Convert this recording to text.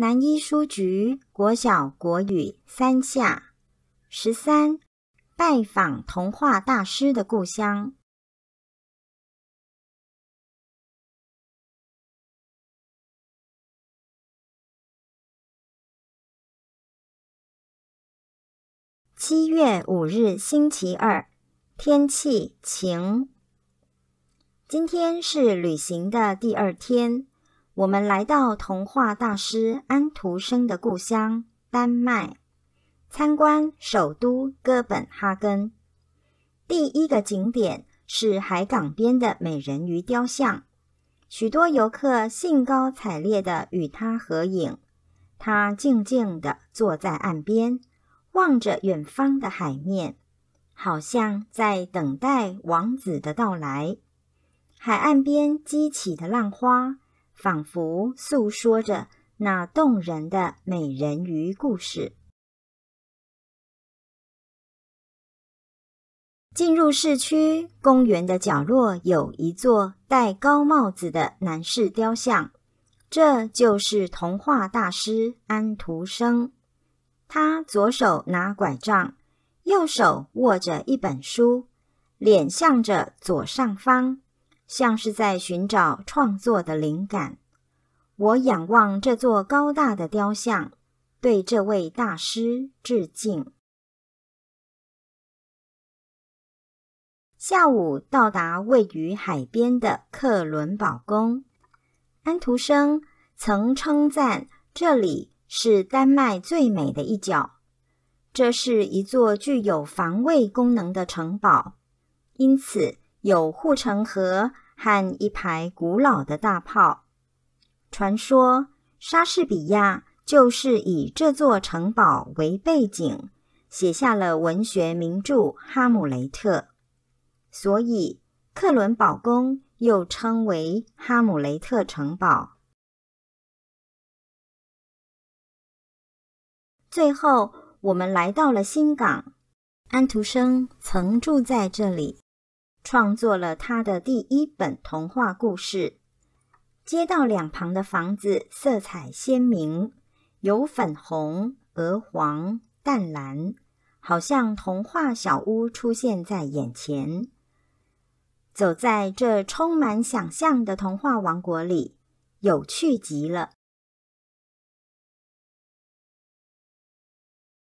南一书局国小国语三下十三，拜访童话大师的故乡。七月五日星期二，天气晴。今天是旅行的第二天。我们来到童话大师安徒生的故乡丹麦，参观首都哥本哈根。第一个景点是海港边的美人鱼雕像，许多游客兴高采烈的与它合影。它静静地坐在岸边，望着远方的海面，好像在等待王子的到来。海岸边激起的浪花。仿佛诉说着那动人的美人鱼故事。进入市区公园的角落，有一座戴高帽子的男士雕像，这就是童话大师安徒生。他左手拿拐杖，右手握着一本书，脸向着左上方。像是在寻找创作的灵感。我仰望这座高大的雕像，对这位大师致敬。下午到达位于海边的克伦堡宫。安徒生曾称赞这里是丹麦最美的一角。这是一座具有防卫功能的城堡，因此。有护城河和一排古老的大炮。传说莎士比亚就是以这座城堡为背景，写下了文学名著《哈姆雷特》，所以克伦堡宫又称为《哈姆雷特城堡》。最后，我们来到了新港，安徒生曾住在这里。创作了他的第一本童话故事。街道两旁的房子色彩鲜明，有粉红、鹅黄、淡蓝，好像童话小屋出现在眼前。走在这充满想象的童话王国里，有趣极了。